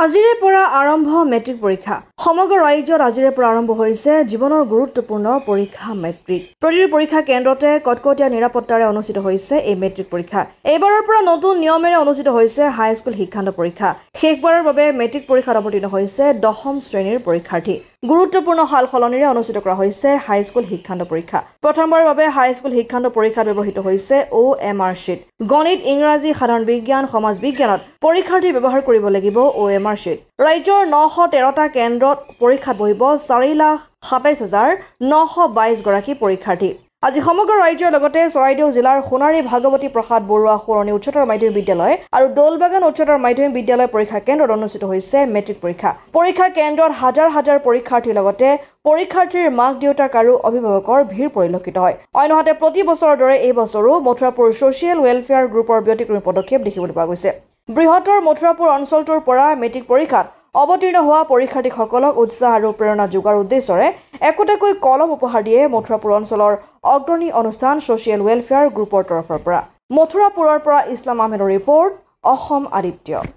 আজিৰে পৰা আৰম্ভ মেট্ৰিক পৰীক্ষা সমগ্ৰ ৰাজ্যত আজিৰে পৰা আৰম্ভ হৈছে জীৱনৰ গুৰুত্বপূৰ্ণ পৰীক্ষা মেট্ৰিক প্ৰতিটো পৰীক্ষা কেন্দ্ৰতে কটকটীয়া নিৰাপত্তাৰে অনুষ্ঠিত হৈছে এই মেট্ৰিক পৰীক্ষা এইবাৰৰ পৰা নতুন নিয়মেৰে অনুষ্ঠিত হৈছে হাইস্কুল শিক্ষান্ত পৰীক্ষা শেষবাৰৰ বাবে মেট্ৰিক পৰীক্ষাত অৱতীৰ্ণ হৈছে দশম শ্ৰেণীৰ পৰীক্ষাৰ্থী গুৰুত্বপূৰ্ণ সাল সলনিৰে অনুষ্ঠিত কৰা হৈছে হাইস্কুল শিক্ষান্ত পৰীক্ষা প্ৰথমবাৰৰ বাবে হাইস্কুল শিক্ষান্ত পৰীক্ষাত ব্যৱহৃত হৈছে অ' এম আৰ শ্বীট গণিত ইংৰাজী সাধাৰণ বিজ্ঞান সমাজ বিজ্ঞানত পৰীক্ষাৰ্থী ব্যৱহাৰ কৰিব লাগিব অ' এম আৰ শ্বিট ৰাজ্যৰ নশ তেৰটা কেন্দ্ৰত পৰীক্ষাত বহিব চাৰি লাখ সাতাইছ হাজাৰ নশ বাইছগৰাকী পৰীক্ষাৰ্থী আজি সমগ্ৰ ৰাজ্যৰ লগতে চৰাইদেউ জিলাৰ সোণাৰী ভাগৱতী প্ৰসাদ বৰুৱা সোঁৱৰণী উচ্চতৰ মাধ্যমিক বিদ্যালয় আৰু দৌলবাগান উচ্চতৰ মাধ্যমিক বিদ্যালয় পৰীক্ষা কেন্দ্ৰত অনুষ্ঠিত হৈছে মেট্ৰিক পৰীক্ষা পৰীক্ষা কেন্দ্ৰত হাজাৰ হাজাৰ পৰীক্ষাৰ্থীৰ লগতে পৰীক্ষাৰ্থীৰ মাক দেউতাক আৰু অভিভাৱকৰ ভিৰ পৰিলক্ষিত হয় অন্যহাতে প্ৰতি বছৰৰ দৰে এই বছৰো মথুৰাপুৰ ছ'চিয়েল ৱেলফেয়াৰ গ্ৰুপৰ ব্যতিক্ৰমী পদক্ষেপ দেখিবলৈ পোৱা গৈছে বৃহত্তৰ মথুৰাপুৰ অঞ্চলটোৰ পৰা মেট্ৰিক পৰীক্ষাত অৱতীৰ্ণ হোৱা পৰীক্ষাৰ্থীসকলক উৎসাহ আৰু প্ৰেৰণা যোগোৱাৰ উদ্দেশ্যৰে একোটাকৈ কলম উপহাৰ দিয়ে মথুৰাপুৰ অঞ্চলৰ অগ্ৰণী অনুষ্ঠান ছ'চিয়েল ৱেলফেয়াৰ গ্ৰুপৰ তৰফৰ পৰা মথুৰাপুৰৰ পৰা ইছলাম আহমেদৰ ৰিপৰ্ট অসম আদিত্য